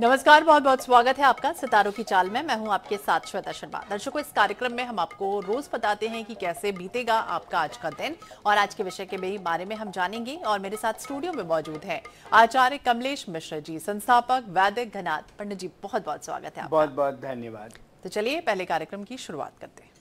नमस्कार बहुत बहुत स्वागत है आपका सितारों की चाल में मैं हूं आपके साथ श्वेता शर्मा दर्शकों इस कार्यक्रम में हम आपको रोज बताते हैं कि कैसे बीतेगा आपका आज का दिन और आज के विषय के बारे में हम जानेंगे और मेरे साथ स्टूडियो में मौजूद हैं आचार्य कमलेश मिश्र जी संस्थापक वैदिक घनाथ पंडित जी बहुत बहुत स्वागत है आपका। बहुत बहुत धन्यवाद तो चलिए पहले कार्यक्रम की शुरुआत करते हैं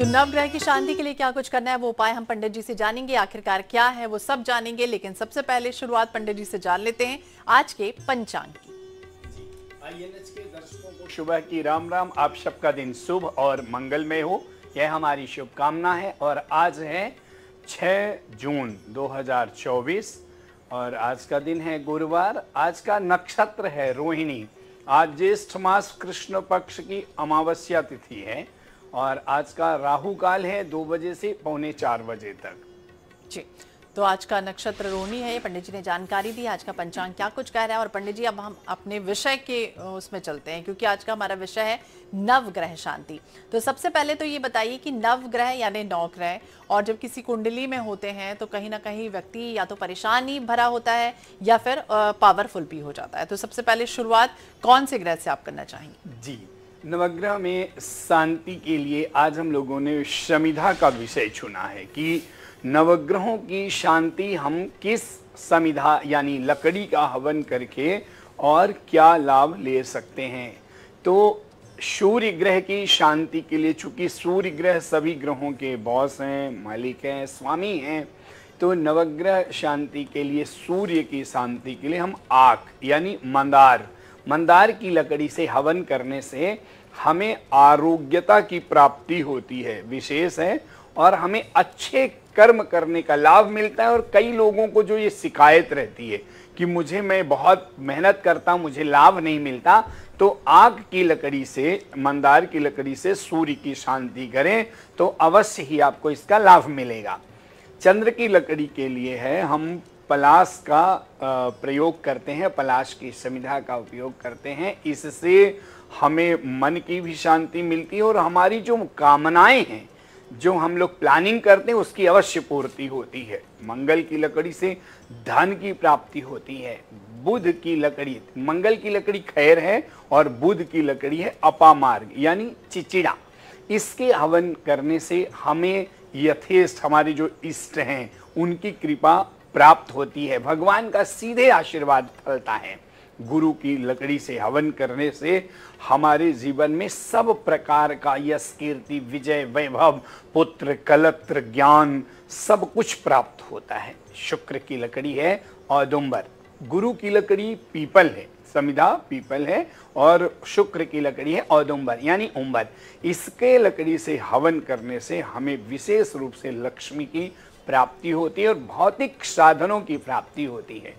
तो नवग्रह की शांति के लिए क्या कुछ करना है वो उपाय हम पंडित जी से जानेंगे आखिरकार क्या है वो सब जानेंगे लेकिन सबसे पहले शुरुआत पंडित जी से जान लेते हैं आज के पंचांग की के दर्शकों को सुबह की राम राम आप सबका दिन शुभ और मंगलमय हो यह हमारी शुभकामना है और आज है 6 जून 2024 और आज का दिन है गुरुवार आज का नक्षत्र है रोहिणी आज ज्येष्ठ मास कृष्ण पक्ष की अमावस्या तिथि है और आज का राहु काल है दो बजे से पौने चार बजे तक जी तो आज का नक्षत्र रोहिणी है पंडित जी ने जानकारी दी आज का पंचांग क्या कुछ कह रहा है और पंडित जी अब हम अपने विषय के उसमें चलते हैं क्योंकि आज का हमारा विषय है नव ग्रह शांति तो सबसे पहले तो ये बताइए कि नव ग्रह यानी नौ ग्रह और जब किसी कुंडली में होते हैं तो कहीं ना कहीं व्यक्ति या तो परेशान ही भरा होता है या फिर पावरफुल भी हो जाता है तो सबसे पहले शुरुआत कौन से ग्रह से आप करना चाहेंगे जी नवग्रह में शांति के लिए आज हम लोगों ने समिधा का विषय चुना है कि नवग्रहों की शांति हम किस समिधा यानी लकड़ी का हवन करके और क्या लाभ ले सकते हैं तो सूर्य ग्रह की शांति के लिए चूंकि सूर्य ग्रह सभी ग्रहों के बॉस हैं मालिक हैं स्वामी हैं तो नवग्रह शांति के लिए सूर्य की शांति के लिए हम आक यानी मंदार मंदार की लकड़ी से हवन करने से हमें आरोग्यता की प्राप्ति होती है विशेष है और हमें अच्छे कर्म करने का लाभ मिलता है और कई लोगों को जो ये शिकायत रहती है कि मुझे मैं बहुत मेहनत करता मुझे लाभ नहीं मिलता तो आग की लकड़ी से मंदार की लकड़ी से सूर्य की शांति करें तो अवश्य ही आपको इसका लाभ मिलेगा चंद्र की लकड़ी के लिए है हम पलाश का प्रयोग करते हैं पलाश की संविधा का उपयोग करते हैं इससे हमें मन की भी शांति मिलती है और हमारी जो कामनाएं हैं जो हम लोग प्लानिंग करते हैं उसकी अवश्य पूर्ति होती है मंगल की लकड़ी से धन की प्राप्ति होती है बुध की लकड़ी मंगल की लकड़ी खैर है और बुध की लकड़ी है अपामार्ग यानी चिचिड़ा इसके हवन करने से हमें यथेष्ट हमारे जो इष्ट हैं उनकी कृपा प्राप्त होती है भगवान का सीधे आशीर्वाद फलता है गुरु की लकड़ी से हवन करने से हमारे जीवन में सब प्रकार का यश कीर्ति विजय वैभव पुत्र कलत्र ज्ञान सब कुछ प्राप्त होता है शुक्र की लकड़ी है औदुम्बर गुरु की लकड़ी पीपल है समिधा पीपल है और शुक्र की लकड़ी है औदुम्बर यानी उम्बर इसके लकड़ी से हवन करने से हमें विशेष रूप से लक्ष्मी की प्राप्ति होती है और भौतिक साधनों की प्राप्ति होती है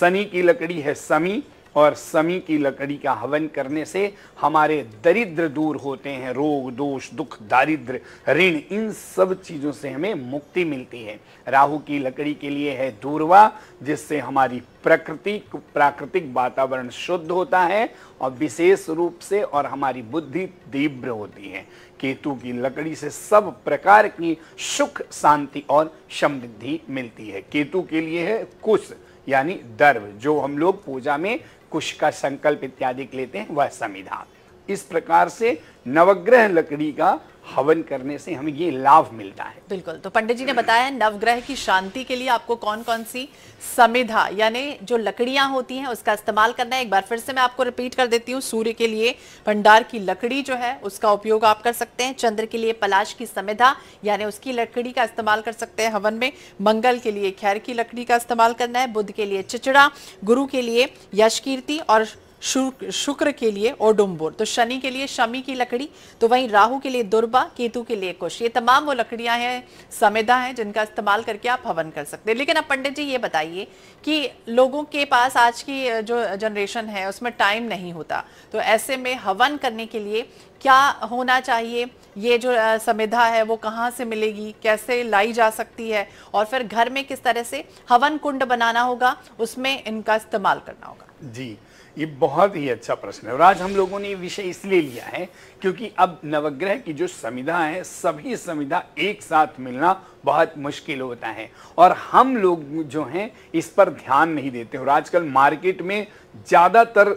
शनि की लकड़ी है समी और समी की लकड़ी का हवन करने से हमारे दरिद्र दूर होते हैं रोग दोष दुख दारिद्र ऋण इन सब चीज़ों से हमें मुक्ति मिलती है राहु की लकड़ी के लिए है दूरवा जिससे हमारी प्रकृति प्राकृतिक वातावरण शुद्ध होता है और विशेष रूप से और हमारी बुद्धि तीव्र होती है केतु की लकड़ी से सब प्रकार की सुख शांति और समृद्धि मिलती है केतु के लिए है कुश यानी दर्व जो हम लोग पूजा में कुश का संकल्प इत्यादि लेते हैं वह संविधान इस प्रकार से नवग्रह लकड़ी का हवन करने से हमें ये लाभ मिलता है बिल्कुल तो पंडित जी ने बताया नवग्रह की शांति के लिए आपको कौन कौन सी समिधा यानी जो लकड़ियां होती हैं उसका इस्तेमाल करना है एक बार फिर से मैं आपको रिपीट कर देती हूँ सूर्य के लिए भंडार की लकड़ी जो है उसका उपयोग आप कर सकते हैं चंद्र के लिए पलाश की समिधा यानी उसकी लकड़ी का इस्तेमाल कर सकते हैं हवन में मंगल के लिए खैर की लकड़ी का इस्तेमाल करना है बुद्ध के लिए चिचड़ा गुरु के लिए यश कीर्ति और शुक्र के लिए ओडुम्बुर तो शनि के लिए शमी की लकड़ी तो वहीं राहु के लिए दुर्बा केतु के लिए कुश ये तमाम वो लकड़ियां हैं समेदा हैं जिनका इस्तेमाल करके आप हवन कर सकते हैं लेकिन अब पंडित जी ये बताइए कि लोगों के पास आज की जो जनरेशन है उसमें टाइम नहीं होता तो ऐसे में हवन करने के लिए क्या होना चाहिए ये जो समिधा है वो कहाँ से मिलेगी कैसे लाई जा सकती है और फिर घर में किस तरह से हवन कुंड बनाना होगा उसमें इनका इस्तेमाल करना होगा जी ये बहुत ही अच्छा प्रश्न है और आज हम लोगों ने ये विषय इसलिए लिया है क्योंकि अब नवग्रह की जो संविधा है सभी संविधा एक साथ मिलना बहुत मुश्किल होता है और हम लोग जो हैं इस पर ध्यान नहीं देते और आजकल मार्केट में ज़्यादातर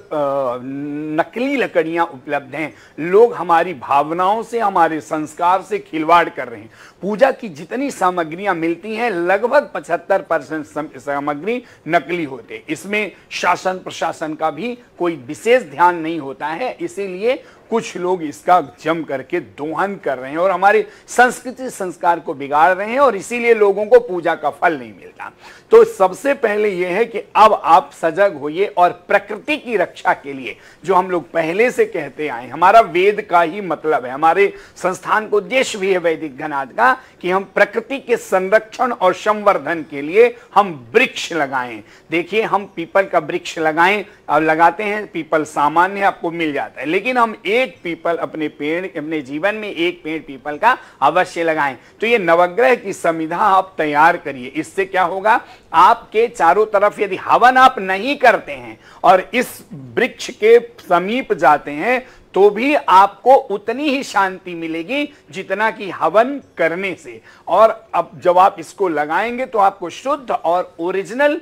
नकली लकड़ियाँ उपलब्ध हैं लोग हमारी भावनाओं से हमारे संस्कार से खिलवाड़ कर रहे हैं पूजा की जितनी सामग्रियाँ मिलती हैं लगभग 75 परसेंट सामग्री नकली होते इसमें शासन प्रशासन का भी कोई विशेष ध्यान नहीं होता है इसीलिए कुछ लोग इसका जम करके दोहन कर रहे हैं और हमारे संस्कृति संस्कार को बिगाड़ रहे हैं और इसीलिए लोगों को पूजा का फल नहीं मिलता तो सबसे पहले यह है कि अब आप सजग होइए और प्रकृति की रक्षा के लिए जो हम लोग पहले से कहते आए हमारा वेद का ही मतलब है हमारे संस्थान को उद्देश्य भी है वैदिक घनाज का कि हम प्रकृति के संरक्षण और संवर्धन के लिए हम वृक्ष लगाएं देखिए हम पीपल का वृक्ष लगाएं और लगाते हैं पीपल सामान्य आपको मिल जाता है लेकिन हम एक एक पीपल अपने पेड़ अपने जीवन में एक पेड़ पीपल का अवश्य लगाएं तो ये नवग्रह की संविधा आप तैयार करिए इससे क्या होगा आपके चारों तरफ यदि हवन आप नहीं करते हैं और इस वृक्ष के समीप जाते हैं तो भी आपको उतनी ही शांति मिलेगी जितना कि हवन करने से और अब जब आप इसको लगाएंगे तो आपको शुद्ध और ओरिजिनल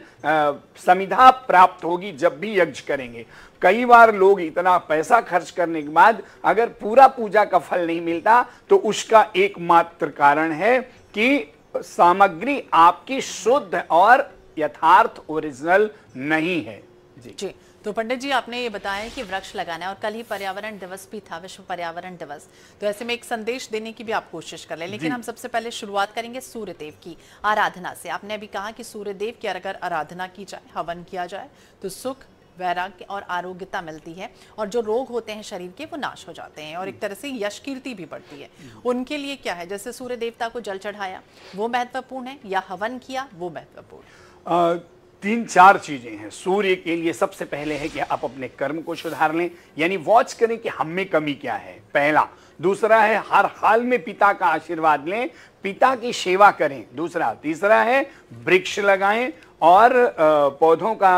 संविधा प्राप्त होगी जब भी यज्ञ करेंगे कई बार लोग इतना पैसा खर्च करने के बाद अगर पूरा पूजा का फल नहीं मिलता तो उसका एकमात्र कारण है कि सामग्री आपकी शुद्ध और यथार्थ ओरिजिनल नहीं है जी, जी। तो पंडित जी आपने ये बताया कि वृक्ष लगाना है और कल ही पर्यावरण दिवस भी था विश्व पर्यावरण दिवस तो ऐसे में एक संदेश देने की भी आप कोशिश कर लें लेकिन हम सबसे पहले शुरुआत करेंगे सूर्यदेव की आराधना से आपने अभी कहा कि सूर्यदेव की अगर आराधना की जाए हवन किया जाए तो सुख वैराग्य और आरोग्यता मिलती है और जो रोग होते हैं शरीर के वो नाश हो जाते हैं और एक तरह से यश कीर्ति भी बढ़ती है उनके लिए क्या है जैसे सूर्य देवता को जल चढ़ाया वो महत्वपूर्ण है या हवन किया वो महत्वपूर्ण तीन चार चीजें हैं सूर्य के लिए सबसे पहले है कि आप अपने कर्म को सुधार लें यानी वॉच करें कि हम में कमी क्या है पहला दूसरा है हर हाल में पिता का आशीर्वाद लें पिता की सेवा करें दूसरा तीसरा है वृक्ष लगाएं और पौधों का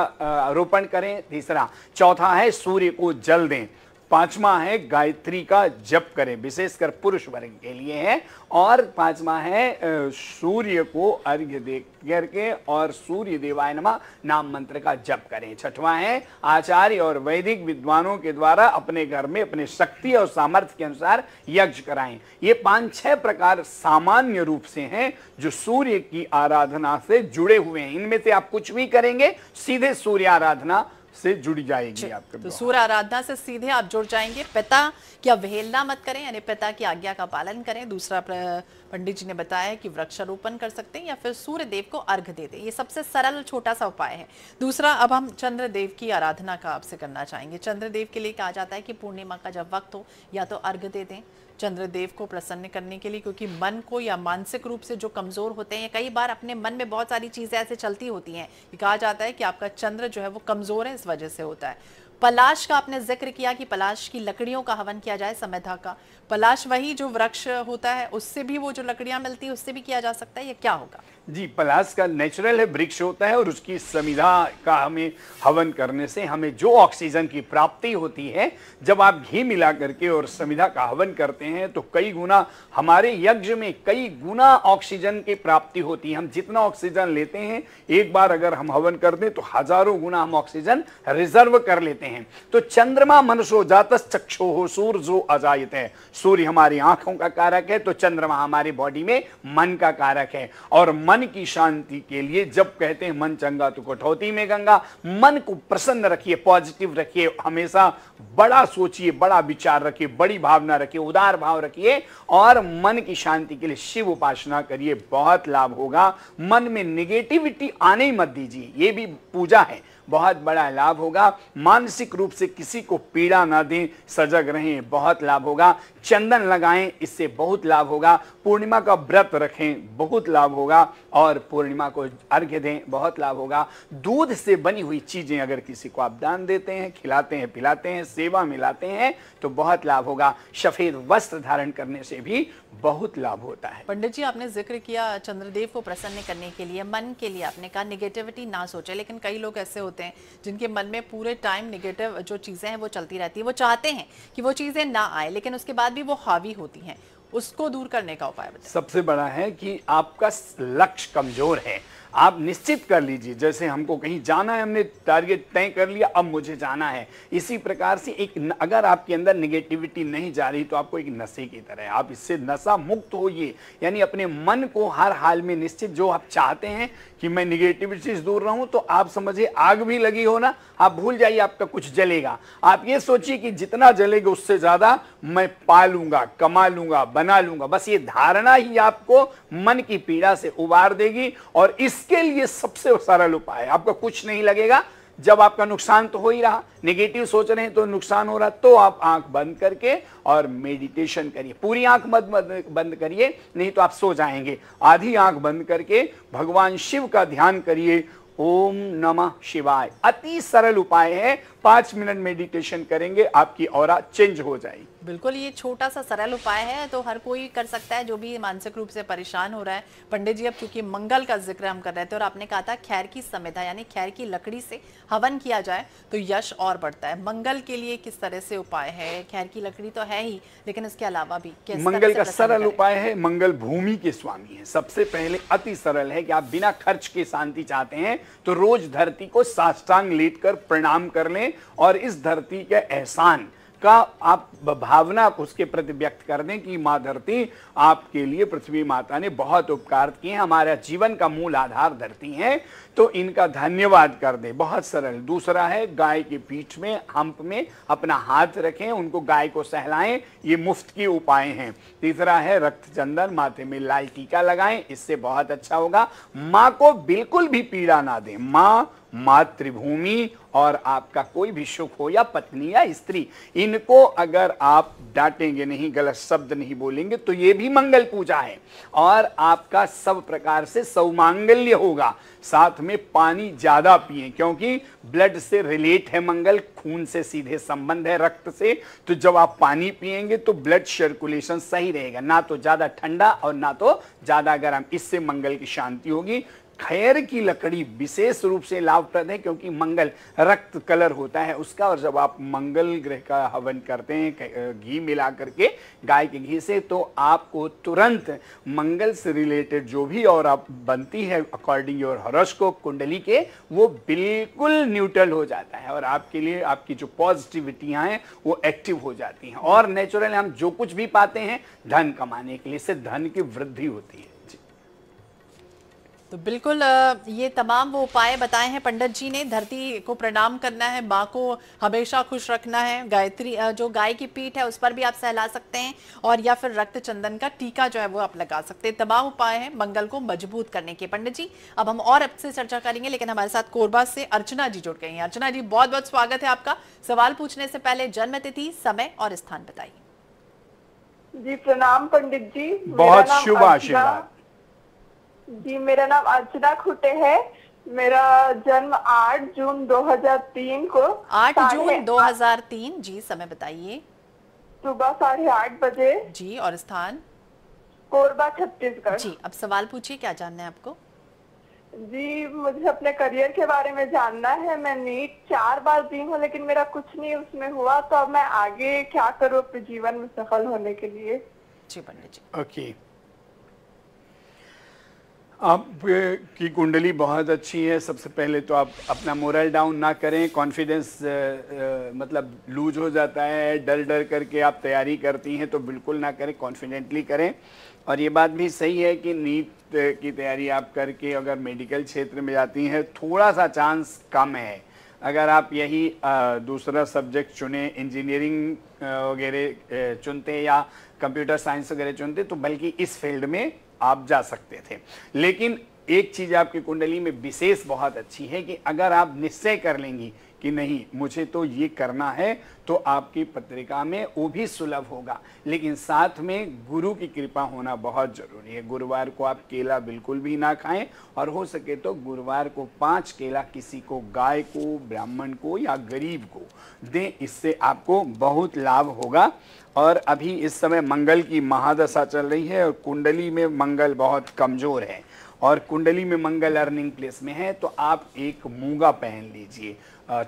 रोपण करें तीसरा चौथा है सूर्य को जल दें पांचवा है गायत्री का जप करें विशेषकर पुरुष वर्ग के लिए है और पांचवा है सूर्य को अर्घ्य दे करके और सूर्य देवाय नाम मंत्र का जप करें छठवां है आचार्य और वैदिक विद्वानों के द्वारा अपने घर में अपने शक्ति और सामर्थ्य के अनुसार यज्ञ कराएं ये पांच छह प्रकार सामान्य रूप से हैं जो सूर्य की आराधना से जुड़े हुए हैं इनमें से आप कुछ भी करेंगे सीधे सूर्य आराधना से जुड़ी जाएगी आपके तो सूर्य आराधना से सीधे आप जुड़ जाएंगे पिता की अवहेलना मत करें यानी पिता की आज्ञा का पालन करें दूसरा पंडित जी ने बताया कि वृक्षारोपण कर सकते हैं या फिर सूर्य देव को अर्घ दे दें ये सबसे सरल छोटा सा उपाय है दूसरा अब हम चंद्रदेव की आराधना का आपसे करना चाहेंगे चंद्रदेव के लिए कहा जाता है कि पूर्णिमा का जब वक्त हो या तो अर्घ दे दें चंद्रदेव को प्रसन्न करने के लिए क्योंकि मन को या मानसिक रूप से जो कमज़ोर होते हैं कई बार अपने मन में बहुत सारी चीज़ें ऐसे चलती होती हैं कहा जाता है कि आपका चंद्र जो है वो कमज़ोर है इस वजह से होता है पलाश का आपने जिक्र किया कि पलाश की लकड़ियों का हवन किया जाए समैधा का पलाश वही जो वृक्ष होता है उससे भी वो जो लकड़ियां मिलती है उससे भी किया जा सकता है या क्या होगा जी पलास का नेचुरल है वृक्ष होता है और उसकी संविधा का हमें हवन करने से हमें जो ऑक्सीजन की प्राप्ति होती है जब आप घी मिला करके और संविधा का हवन करते हैं तो कई गुना हमारे यज्ञ में कई गुना ऑक्सीजन की प्राप्ति होती है हम जितना ऑक्सीजन लेते हैं एक बार अगर हम हवन कर दें तो हजारों गुना हम ऑक्सीजन रिजर्व कर लेते हैं तो चंद्रमा मनुष्य जात चक्षो हो सूर्य अजायत है सूर्य हमारी आंखों का कारक है तो चंद्रमा हमारी बॉडी में मन का कारक है और मन मन की शांति के लिए जब कहते हैं मन चंगा तो कठौती में गंगा मन को प्रसन्न रखिए पॉजिटिव रखिए हमेशा बड़ा सोचिए बड़ा विचार रखिए बड़ी भावना रखिए उदार भाव रखिए और मन की शांति के लिए शिव उपासना करिए बहुत लाभ होगा मन में निगेटिविटी आने ही मत दीजिए ये भी पूजा है बहुत बड़ा लाभ होगा मानसिक रूप से किसी को पीड़ा ना दें सजग रहें बहुत लाभ होगा चंदन लगाएं इससे बहुत लाभ होगा पूर्णिमा का व्रत रखें बहुत लाभ होगा और पूर्णिमा को अर्घ्य दें बहुत लाभ होगा दूध से बनी हुई चीज़ें अगर किसी को आप दान देते हैं खिलाते हैं पिलाते हैं सेवा मिलाते हैं तो बहुत लाभ होगा सफ़ेद वस्त्र धारण करने से भी बहुत लाभ होता है पंडित जी आपने जिक्र किया चंद्रदेव को प्रसन्न करने के लिए मन के लिए आपने कहा निगेटिविटी ना सोचे लेकिन कई लोग ऐसे होते होते हैं जिनके मन में पूरे टाइम निगेटिव जो चीज़ें हैं वो चलती रहती हैं वो चाहते हैं कि वो चीज़ें ना आए लेकिन उसके बाद भी वो हावी होती हैं उसको दूर करने का उपाय सबसे बड़ा है कि आपका लक्ष्य कमजोर है आप निश्चित कर लीजिए जैसे हमको कहीं जाना है हमने टारगेट तय कर लिया अब मुझे जाना है इसी प्रकार से एक अगर आपके अंदर निगेटिविटी नहीं जा रही तो आपको एक नशे की तरह आप इससे नशा मुक्त होइए यानी अपने मन को हर हाल में निश्चित जो आप चाहते हैं कि मैं निगेटिविटी से दूर रहूं तो आप समझिए आग भी लगी हो ना आप भूल जाइए आपका कुछ जलेगा आप ये सोचिए कि जितना जलेगा उससे ज़्यादा मैं पालूंगा कमा लूंगा बना लूंगा बस ये धारणा ही आपको मन की पीड़ा से उबार देगी और इस इसके लिए सबसे सरल उपाय है आपका कुछ नहीं लगेगा जब आपका नुकसान तो हो ही रहा नेगेटिव सोच रहे हैं तो नुकसान हो रहा तो आप आंख बंद करके और मेडिटेशन करिए पूरी आंख मत बंद करिए नहीं तो आप सो जाएंगे आधी आंख बंद करके भगवान शिव का ध्यान करिए ओम नमः शिवाय अति सरल उपाय है पांच मिनट मेडिटेशन करेंगे आपकी और चेंज हो जाएगी बिल्कुल ये छोटा सा सरल उपाय है तो हर कोई कर सकता है जो भी मानसिक रूप से परेशान हो रहा है पंडित जी अब क्योंकि मंगल का जिक्र हम कर रहे थे और आपने कहा था खैर की समिधा यानी खैर की लकड़ी से हवन किया जाए तो यश और बढ़ता है मंगल के लिए किस तरह से उपाय है खैर की लकड़ी तो है ही लेकिन इसके अलावा भी मंगल का सरल उपाय है मंगल भूमि के स्वामी है सबसे पहले अति सरल है कि आप बिना खर्च के शांति चाहते हैं तो रोज धरती को साष्टांग लेट कर प्रणाम कर लें में और इस धरती के एहसान का आप भावना उसके प्रति व्यक्त कर दें कि माँ धरती आपके लिए पृथ्वी माता ने बहुत उपकार किए हैं हमारा जीवन का मूल आधार धरती है तो इनका धन्यवाद कर दें बहुत सरल दूसरा है गाय के पीठ में हम्प में अपना हाथ रखें उनको गाय को सहलाएं ये मुफ्त के उपाय हैं तीसरा है रक्त चंदन माथे में लाल टीका लगाएं इससे बहुत अच्छा होगा माँ को बिल्कुल भी पीड़ा ना दें माँ मातृभूमि और आपका कोई भी सुख हो या पत्नी या स्त्री इनको अगर आप डांटेंगे नहीं गलत शब्द नहीं बोलेंगे तो ये भी मंगल पूजा है और आपका सब प्रकार से सौमांगल्य होगा साथ में पानी ज़्यादा पिए क्योंकि ब्लड से रिलेट है मंगल खून से सीधे संबंध है रक्त से तो जब आप पानी पिएंगे तो ब्लड सर्कुलेशन सही रहेगा ना तो ज़्यादा ठंडा और ना तो ज़्यादा गर्म इससे मंगल की शांति होगी खैर की लकड़ी विशेष रूप से लाभप्रद है क्योंकि मंगल रक्त कलर होता है उसका और जब आप मंगल ग्रह का हवन करते हैं घी मिला करके गाय के घी से तो आपको तुरंत मंगल से रिलेटेड जो भी और आप बनती है अकॉर्डिंग योर हॉरोस्कोप कुंडली के वो बिल्कुल न्यूट्रल हो जाता है और आपके लिए आपकी जो पॉजिटिविटियाँ हैं वो एक्टिव हो जाती हैं और नेचुरल हम जो कुछ भी पाते हैं धन कमाने के लिए इससे धन की वृद्धि होती है तो बिल्कुल ये तमाम वो उपाय बताए हैं पंडित जी ने धरती को प्रणाम करना है माँ को हमेशा खुश रखना है गायत्री जो गाय की पीठ है उस पर भी आप सहला सकते हैं और या फिर रक्त चंदन का टीका जो है वो आप लगा सकते हैं तमाम उपाय हैं मंगल को मजबूत करने के पंडित जी अब हम और आपसे चर्चा करेंगे लेकिन हमारे साथ कोरबा से अर्चना जी जुड़ गई हैं अर्चना जी बहुत बहुत स्वागत है आपका सवाल पूछने से पहले जन्मतिथि समय और स्थान बताइए जी प्रणाम पंडित जी बहुत शुभ आशीर्वाद जी मेरा नाम अर्चना खुटे है मेरा जन्म 8 जून 2003 को 8 जून 2003 जी समय बताइए सुबह साढ़े आठ बजे जी और स्थान कोरबा छत्तीसगढ़ जी अब सवाल पूछिए क्या जानना है आपको जी मुझे अपने करियर के बारे में जानना है मैं नीट चार बार दी हूँ लेकिन मेरा कुछ नहीं उसमें हुआ तो अब मैं आगे क्या करूँ अपने जीवन में सफल होने के लिए जी पंडित जी ओके okay. आप की कुंडली बहुत अच्छी है सबसे पहले तो आप अपना मोरल डाउन ना करें कॉन्फिडेंस मतलब लूज हो जाता है डर डर करके आप तैयारी करती हैं तो बिल्कुल ना करें कॉन्फिडेंटली करें और ये बात भी सही है कि नीट की तैयारी आप करके अगर मेडिकल क्षेत्र में जाती हैं थोड़ा सा चांस कम है अगर आप यही दूसरा सब्जेक्ट चुने इंजीनियरिंग वगैरह चुनते या कंप्यूटर साइंस वगैरह चुनते तो बल्कि इस फील्ड में आप जा सकते थे लेकिन एक चीज आपकी कुंडली में विशेष बहुत अच्छी है कि अगर आप निश्चय कर लेंगी कि नहीं मुझे तो ये करना है तो आपकी पत्रिका में वो भी सुलभ होगा लेकिन साथ में गुरु की कृपा होना बहुत जरूरी है गुरुवार को आप केला बिल्कुल भी ना खाएं और हो सके तो गुरुवार को पांच केला किसी को गाय को ब्राह्मण को या गरीब को दें इससे आपको बहुत लाभ होगा और अभी इस समय मंगल की महादशा चल रही है और कुंडली में मंगल बहुत कमज़ोर है और कुंडली में मंगल अर्निंग प्लेस में है तो आप एक मूंगा पहन लीजिए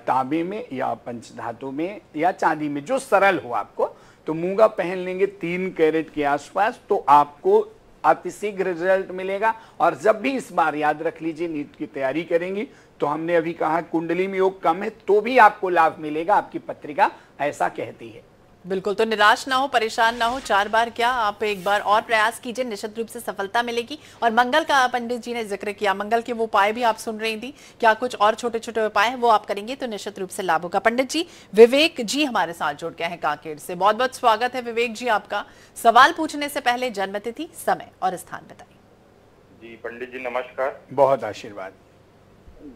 तांबे में या पंचधातु में या चांदी में जो सरल हो आपको तो मूंगा पहन लेंगे तीन कैरेट के आसपास तो आपको अतिशीघ्र रिजल्ट मिलेगा और जब भी इस बार याद रख लीजिए नीट की तैयारी करेंगी तो हमने अभी कहा कुंडली में योग कम है तो भी आपको लाभ मिलेगा आपकी पत्रिका ऐसा कहती है बिल्कुल तो निराश ना हो परेशान ना हो चार बार क्या आप एक बार और प्रयास कीजिए निश्चित रूप से सफलता मिलेगी और मंगल का पंडित जी ने जिक्र किया मंगल के वो उपाय भी आप सुन रही थी क्या कुछ और छोटे छोटे उपाय वो आप करेंगे तो निश्चित रूप से लाभ होगा पंडित जी विवेक जी हमारे साथ जुड़ गए हैं कांकेर से बहुत बहुत स्वागत है विवेक जी आपका सवाल पूछने से पहले जन्मतिथि समय और स्थान बताइए जी पंडित जी नमस्कार बहुत आशीर्वाद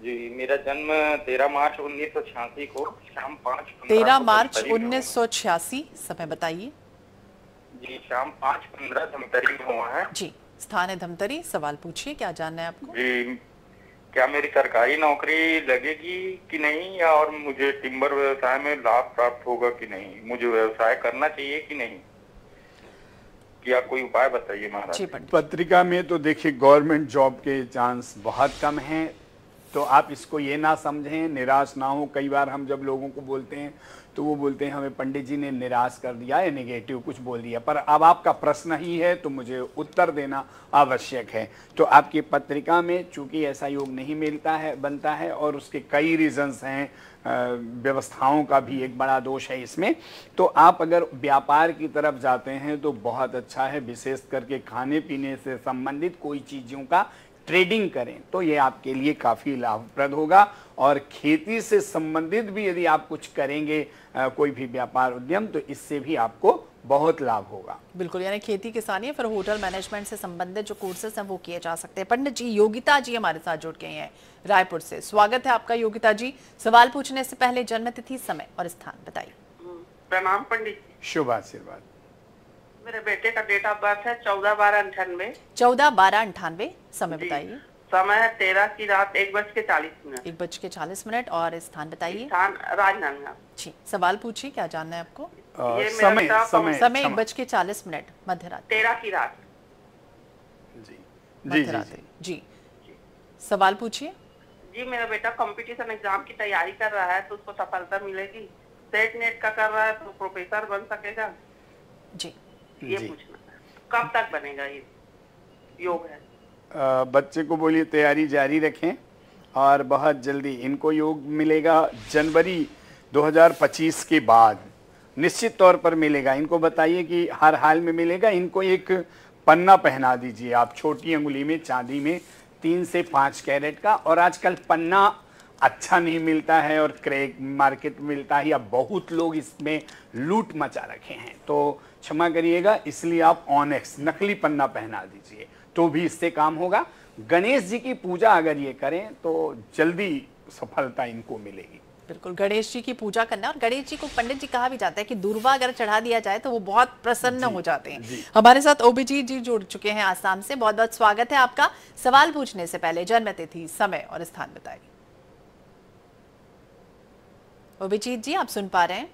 जी मेरा जन्म तेरह मार्च उन्नीस को शाम पाँच तेरह मार्च उन्नीस समय बताइए जी शाम पाँच पंद्रह धमतरी में हुआ है जी स्थान है धमतरी सवाल पूछिए क्या जानना है आपको जी क्या मेरी सरकारी नौकरी लगेगी कि नहीं या और मुझे टिम्बर व्यवसाय में लाभ प्राप्त होगा कि नहीं मुझे व्यवसाय करना चाहिए कि नहीं या कोई उपाय बताइए महाराज पत्रिका में तो देखिए गवर्नमेंट जॉब के चांस बहुत कम हैं तो आप इसको ये ना समझें निराश ना हो कई बार हम जब लोगों को बोलते हैं तो वो बोलते हैं हमें पंडित जी ने निराश कर दिया या निगेटिव कुछ बोल दिया पर अब आपका प्रश्न ही है तो मुझे उत्तर देना आवश्यक है तो आपकी पत्रिका में चूंकि ऐसा योग नहीं मिलता है बनता है और उसके कई रीजंस हैं व्यवस्थाओं का भी एक बड़ा दोष है इसमें तो आप अगर व्यापार की तरफ जाते हैं तो बहुत अच्छा है विशेष करके खाने पीने से संबंधित कोई चीज़ों का ट्रेडिंग करें तो ये आपके लिए काफ़ी लाभप्रद होगा और खेती से संबंधित भी यदि आप कुछ करेंगे कोई भी व्यापार उद्यम तो इससे भी आपको बहुत लाभ होगा बिल्कुल यानी खेती किसानी फिर होटल मैनेजमेंट से संबंधित जो कोर्सेस हैं वो किए जा सकते हैं पंडित जी योगिता जी हमारे साथ जुड़ गए हैं रायपुर से स्वागत है आपका योगिता जी सवाल पूछने से पहले जन्मतिथि समय और स्थान बताइए प्रणाम पंडित शुभ आशीर्वाद मेरे बेटे का डेट ऑफ बर्थ है चौदह बारह अंठानवे चौदह बारह अंठानवे समय बताइए समय है तेरह की रात एक बज के चालीस मिनट एक बज के चालीस मिनट और स्थान बताइए स्थान राजनांदगांव जी सवाल पूछिए क्या जानना है आपको आ, ये समय समय समय एक बज के चालीस मिनट मध्य रात तेरह की रात जी मध्य रात जी जी सवाल पूछिए जी मेरा बेटा कंपटीशन एग्जाम की तैयारी कर रहा है तो उसको सफलता मिलेगी सेट नेट का कर रहा है तो प्रोफेसर बन सकेगा जी ये पूछना कब तक बनेगा ये योग है आ, बच्चे को बोलिए तैयारी जारी रखें और बहुत जल्दी इनको योग मिलेगा जनवरी 2025 के बाद निश्चित तौर पर मिलेगा इनको बताइए कि हर हाल में मिलेगा इनको एक पन्ना पहना दीजिए आप छोटी अंगुली में चांदी में तीन से पाँच कैरेट का और आजकल पन्ना अच्छा नहीं मिलता है और क्रैक मार्केट मिलता है या बहुत लोग इसमें लूट मचा रखे हैं तो क्षमा करिएगा इसलिए आप ऑनेक्स नकली पन्ना पहना दीजिए तो भी इससे काम होगा गणेश जी की पूजा अगर ये करें तो जल्दी सफलता इनको मिलेगी बिल्कुल गणेश जी की पूजा करना और गणेश जी को पंडित जी कहा भी जाता है कि दुर्वा अगर चढ़ा दिया जाए तो वो बहुत प्रसन्न हो जाते हैं हमारे साथ ओबीजी जी जुड़ चुके हैं आसाम से बहुत बहुत स्वागत है आपका सवाल पूछने से पहले जन्म तिथि समय और स्थान बताइए अभिजीत जी आप सुन पा रहे हैं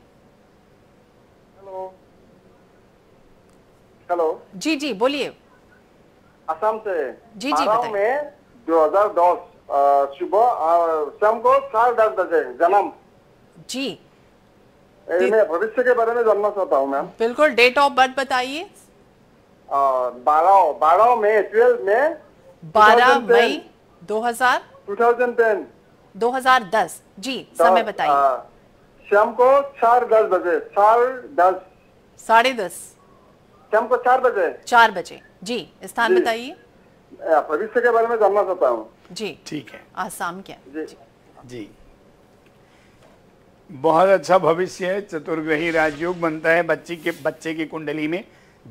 हेलो हेलो जी जी बोलिए असम से जी जी में दो हजार दस सुबह शाम को साढ़े दस बजे जन्म जी मैं भविष्य के बारे में जानना चाहता हूँ मैम बिल्कुल डेट ऑफ बर्थ बताइए बारह बारह मई ट्वेल्व में बारह मई दो हजार टू थाउजेंड टेन 2010 जी समय हाँ, बताइए हाँ। शाम को चार दस बजे चार दस साढ़े दस शाम को चार बजे चार बजे जी स्थान बताइए भविष्य के बारे में जानना चाहता हूँ जी ठीक है आसाम क्या जी, जी।, बहुत अच्छा भविष्य है चतुर्ग्रही राजयोग बनता है बच्ची के बच्चे की कुंडली में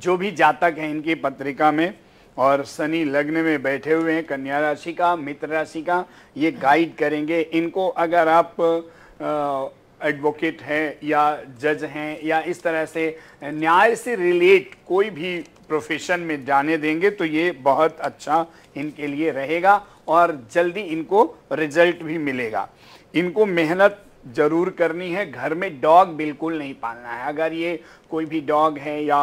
जो भी जातक है इनकी पत्रिका में और शनि लग्न में बैठे हुए हैं कन्या राशि का मित्र राशि का ये गाइड करेंगे इनको अगर आप एडवोकेट हैं या जज हैं या इस तरह से न्याय से रिलेट कोई भी प्रोफेशन में जाने देंगे तो ये बहुत अच्छा इनके लिए रहेगा और जल्दी इनको रिजल्ट भी मिलेगा इनको मेहनत जरूर करनी है घर में डॉग बिल्कुल नहीं पालना है अगर ये कोई भी डॉग है या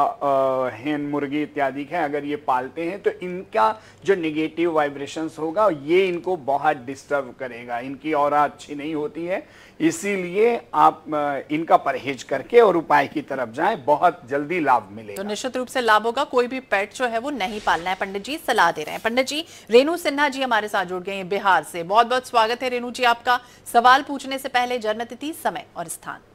हैन मुर्गी इत्यादि है अगर ये पालते हैं तो इनका जो निगेटिव वाइब्रेशंस होगा ये इनको बहुत डिस्टर्ब करेगा इनकी और अच्छी नहीं होती है इसीलिए आप इनका परहेज करके और उपाय की तरफ जाएं बहुत जल्दी लाभ मिलेगा तो निश्चित रूप से लाभ होगा कोई भी पेट जो है वो नहीं पालना है पंडित जी सलाह दे रहे हैं पंडित जी रेणु सिन्हा जी हमारे साथ जुड़ गए हैं बिहार से बहुत बहुत स्वागत है रेणु जी आपका सवाल पूछने से पहले जन्मतिथि समय और स्थान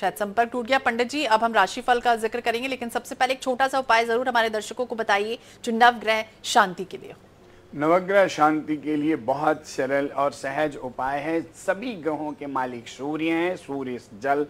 शायद संपर्क टूट गया पंडित जी अब हम राशिफल का जिक्र करेंगे लेकिन सबसे पहले एक छोटा सा उपाय जरूर हमारे दर्शकों को बताइए जो नवग्रह शांति के लिए नवग्रह शांति के लिए बहुत सरल और सहज उपाय है सभी ग्रहों के मालिक सूर्य हैं सूर्य जल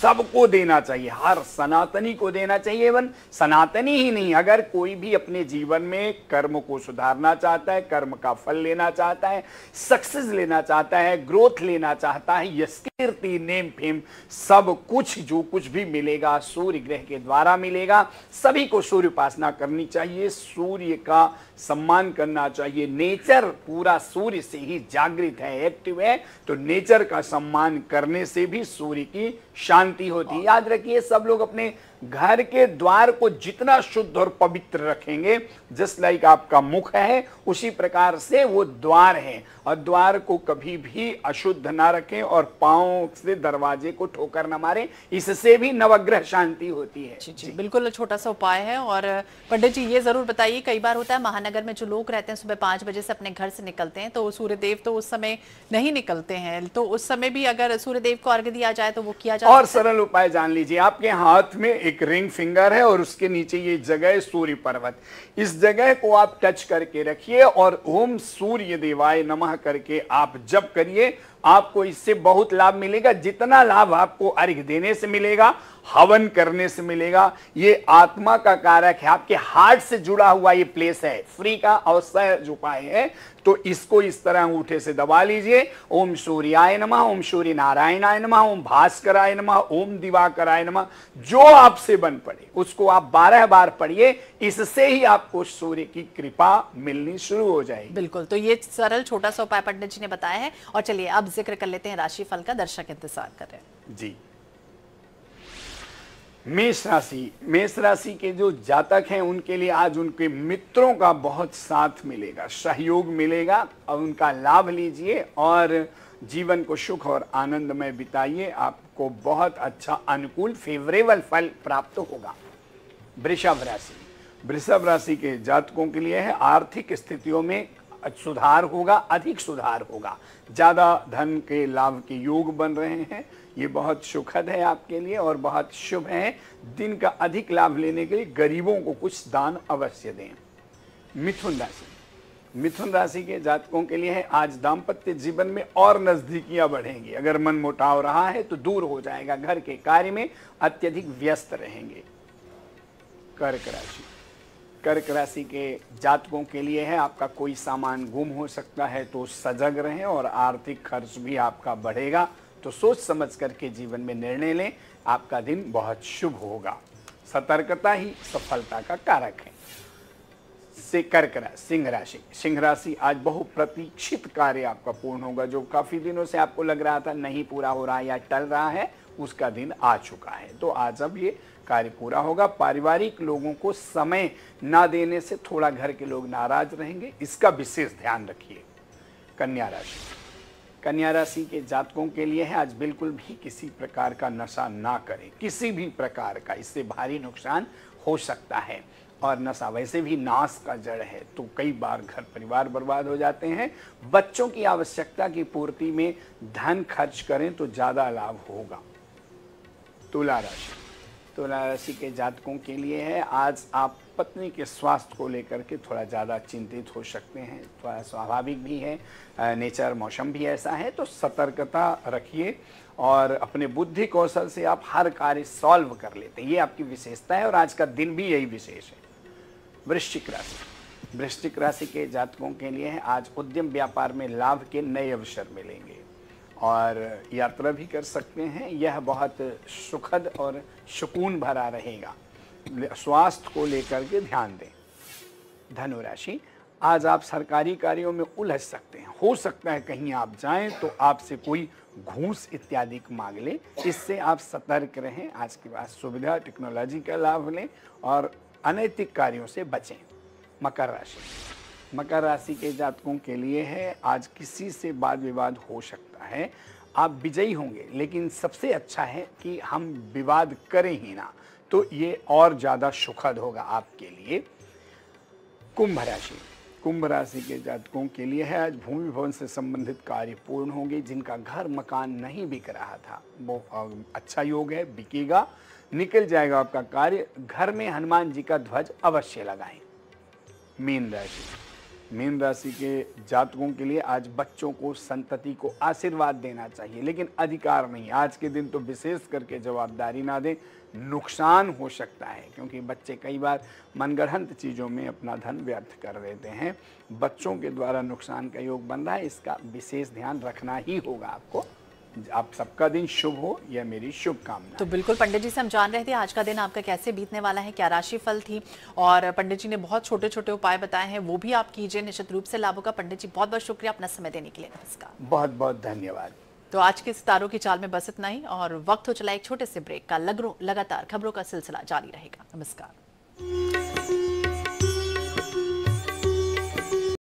सबको देना चाहिए हर सनातनी को देना चाहिए एवं सनातनी ही नहीं अगर कोई भी अपने जीवन में कर्म को सुधारना चाहता है कर्म का फल लेना चाहता है सक्सेस लेना चाहता है ग्रोथ लेना चाहता है यश कीर्ति नेम फेम सब कुछ जो कुछ भी मिलेगा सूर्य ग्रह के द्वारा मिलेगा सभी को सूर्य उपासना करनी चाहिए सूर्य का सम्मान करना चाहिए नेचर पूरा सूर्य से ही जागृत है एक्टिव है तो नेचर का सम्मान करने से भी सूर्य की शांति होती है याद रखिए सब लोग अपने घर के द्वार को जितना शुद्ध और पवित्र रखेंगे जिस लाइक आपका मुख है उसी प्रकार से वो द्वार है और द्वार को कभी भी अशुद्ध ना रखें और पाओ से दरवाजे को ठोकर ना मारे इससे भी नवग्रह शांति होती है जी, जी, जी। बिल्कुल छोटा सा उपाय है और पंडित जी ये जरूर बताइए कई बार होता है महानगर में जो लोग रहते हैं सुबह पांच बजे से अपने घर से निकलते हैं तो सूर्यदेव तो उस समय नहीं निकलते हैं तो उस समय भी अगर सूर्यदेव को अर्घ दिया जाए तो वो किया जाए और सरल उपाय जान लीजिए आपके हाथ में एक रिंग फिंगर है और उसके नीचे ये जगह है सूर्य पर्वत इस जगह को आप टच करके रखिए और ओम सूर्य देवाय नमः करके आप जप करिए आपको इससे बहुत लाभ मिलेगा जितना लाभ आपको अर्घ देने से मिलेगा हवन करने से मिलेगा ये आत्मा का कारक है आपके हार्ट से जुड़ा हुआ ये प्लेस है फ्री का अवसर जो उपाय है तो इसको इस तरह अंगूठे से दबा लीजिए ओम सूर्याय नमः ओम सूर्य आय नमः ओम आय नमः ओम आय नमः जो आपसे बन पड़े उसको आप बारह बार पढ़िए इससे ही आपको सूर्य की कृपा मिलनी शुरू हो जाएगी बिल्कुल तो ये सरल छोटा सा उपाय पंडित जी ने बताया है और चलिए अब जिक्र कर लेते हैं राशि फल का दर्शक इंतजार कर रहे हैं जी मेष राशि मेष राशि के जो जातक हैं उनके लिए आज उनके मित्रों का बहुत साथ मिलेगा सहयोग मिलेगा और उनका लाभ लीजिए और जीवन को सुख और आनंद में बिताइए आपको बहुत अच्छा अनुकूल फेवरेबल फल प्राप्त होगा वृषभ राशि वृषभ राशि के जातकों के लिए है आर्थिक स्थितियों में सुधार होगा अधिक सुधार होगा ज़्यादा धन के लाभ के योग बन रहे हैं ये बहुत सुखद है आपके लिए और बहुत शुभ है दिन का अधिक लाभ लेने के लिए गरीबों को कुछ दान अवश्य दें मिथुन राशि मिथुन राशि के जातकों के लिए है आज दाम्पत्य जीवन में और नज़दीकियां बढ़ेंगी अगर मन मोटाव रहा है तो दूर हो जाएगा घर के कार्य में अत्यधिक व्यस्त रहेंगे कर्क राशि कर्क राशि के जातकों के लिए है आपका कोई सामान गुम हो सकता है तो सजग रहें और आर्थिक खर्च भी आपका बढ़ेगा तो सोच समझ करके जीवन में निर्णय लें आपका दिन बहुत शुभ होगा सतर्कता ही सफलता का कारक है से कर्क राशि सिंह राशि सिंह राशि आज बहुप्रतीक्षित कार्य आपका पूर्ण होगा जो काफ़ी दिनों से आपको लग रहा था नहीं पूरा हो रहा है या टल रहा है उसका दिन आ चुका है तो आज अब ये कार्य पूरा होगा पारिवारिक लोगों को समय ना देने से थोड़ा घर के लोग नाराज रहेंगे इसका विशेष ध्यान रखिए कन्या राशि कन्या राशि के जातकों के लिए है आज बिल्कुल भी किसी प्रकार का नशा ना करें किसी भी प्रकार का इससे भारी नुकसान हो सकता है और नशा वैसे भी नाश का जड़ है तो कई बार घर परिवार बर्बाद हो जाते हैं बच्चों की आवश्यकता की पूर्ति में धन खर्च करें तो ज़्यादा लाभ होगा तुला राशि तुला तो राशि के जातकों के लिए है आज आप पत्नी के स्वास्थ्य को लेकर के थोड़ा ज़्यादा चिंतित हो सकते हैं थोड़ा स्वाभाविक भी है नेचर मौसम भी ऐसा है तो सतर्कता रखिए और अपने बुद्धि कौशल से आप हर कार्य सॉल्व कर लेते हैं ये आपकी विशेषता है और आज का दिन भी यही विशेष है वृश्चिक राशि वृश्चिक राशि के जातकों के लिए आज उद्यम व्यापार में लाभ के नए अवसर मिलेंगे और यात्रा भी कर सकते हैं यह बहुत सुखद और सुकून भरा रहेगा स्वास्थ्य को लेकर के ध्यान दें धनुराशि आज आप सरकारी कार्यों में उलझ सकते हैं हो सकता है कहीं आप जाएं तो आपसे कोई घूस इत्यादि मांग ले इससे आप सतर्क रहें आज के बाद सुविधा टेक्नोलॉजी का लाभ लें और अनैतिक कार्यों से बचें मकर राशि मकर राशि के जातकों के लिए है आज किसी से वाद विवाद हो सकता है आप विजयी होंगे लेकिन सबसे अच्छा है कि हम विवाद करें ही ना तो ये और ज़्यादा सुखद होगा आपके लिए कुंभ राशि कुंभ राशि के जातकों के लिए है आज भूमि भवन से संबंधित कार्य पूर्ण होंगे जिनका घर मकान नहीं बिक रहा था वो अच्छा योग है बिकेगा निकल जाएगा आपका कार्य घर में हनुमान जी का ध्वज अवश्य लगाएं मीन राशि मीन राशि के जातकों के लिए आज बच्चों को संतति को आशीर्वाद देना चाहिए लेकिन अधिकार नहीं आज के दिन तो विशेष करके जवाबदारी ना दें नुकसान हो सकता है क्योंकि बच्चे कई बार मनगढ़ंत चीज़ों में अपना धन व्यर्थ कर देते हैं बच्चों के द्वारा नुकसान का योग बन रहा है इसका विशेष ध्यान रखना ही होगा आपको आप सबका दिन शुभ हो यह मेरी शुभकामना तो बिल्कुल पंडित जी से हम जान रहे थे आज का दिन आपका कैसे बीतने वाला है क्या राशि फल थी और पंडित जी ने बहुत छोटे छोटे उपाय बताए हैं वो भी आप कीजिए निश्चित रूप से लाभ होगा पंडित जी बहुत बहुत शुक्रिया अपना समय देने के लिए नमस्कार बहुत बहुत धन्यवाद तो आज के सितारों की चाल में बस इतना ही और वक्त हो चला एक छोटे से ब्रेक का लग लगातार खबरों का सिलसिला जारी रहेगा नमस्कार